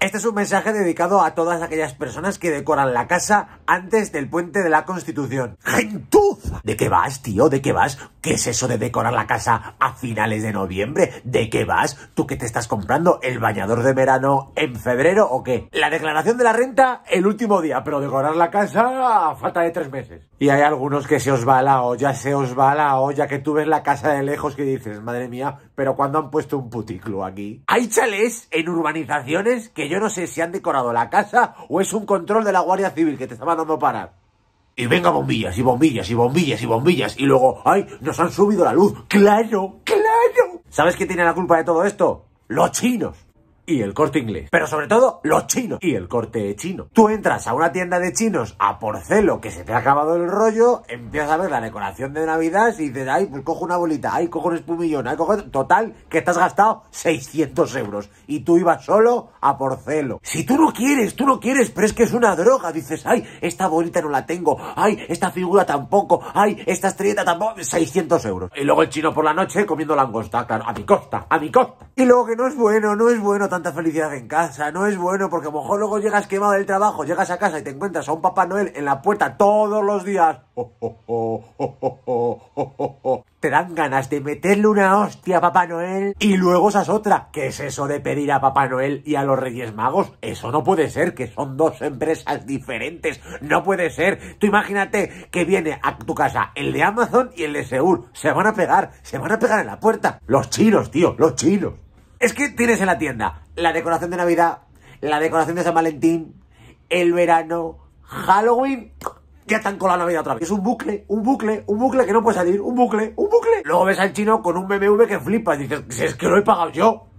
Este es un mensaje dedicado a todas aquellas personas que decoran la casa antes del puente de la Constitución. ¡Gentuza! ¿De qué vas, tío? ¿De qué vas? ¿Qué es eso de decorar la casa a finales de noviembre? ¿De qué vas? ¿Tú que te estás comprando? ¿El bañador de verano en febrero o qué? La declaración de la renta el último día, pero decorar la casa a falta de tres meses. Y hay algunos que se os va la olla, se os va la olla, que tú ves la casa de lejos que dices, madre mía, pero ¿cuándo han puesto un puticlo aquí? Hay chalés en urbanizaciones que yo no sé si han decorado la casa o es un control de la Guardia Civil que te está mandando parar. Y venga bombillas y bombillas y bombillas y bombillas y luego, ay, nos han subido la luz. Claro, claro. ¿Sabes quién tiene la culpa de todo esto? Los chinos y el corte inglés. Pero sobre todo, los chinos y el corte chino. Tú entras a una tienda de chinos a porcelo que se te ha acabado el rollo, empiezas a ver la decoración de Navidad y dices, ay, pues cojo una bolita, ay, cojo un espumillón, ay, cojo... Total, que te has gastado 600 euros y tú ibas solo a porcelo. Si tú no quieres, tú no quieres, pero es que es una droga. Dices, ay, esta bolita no la tengo, ay, esta figura tampoco, ay, esta estrellita tampoco, 600 euros. Y luego el chino por la noche comiendo langosta, claro, a mi costa, a mi costa. Y luego que no es bueno, no es bueno, tanta felicidad en casa, no es bueno, porque a lo mejor luego llegas quemado del trabajo, llegas a casa y te encuentras a un Papá Noel en la puerta todos los días. ¡Oh, oh, oh, te dan ganas de meterle una hostia a Papá Noel y luego esa otra. ¿Qué es eso de pedir a Papá Noel y a los Reyes Magos? Eso no puede ser, que son dos empresas diferentes. No puede ser. Tú imagínate que viene a tu casa el de Amazon y el de Seúl. Se van a pegar, se van a pegar en la puerta. Los chinos, tío, los chinos. Es que tienes en la tienda la decoración de Navidad, la decoración de San Valentín, el verano, Halloween. Ya están con la Navidad otra vez. Es un bucle, un bucle, un bucle que no puede salir, un bucle, un bucle. Luego ves al chino con un BMW que flipas. Dices, es que lo he pagado yo.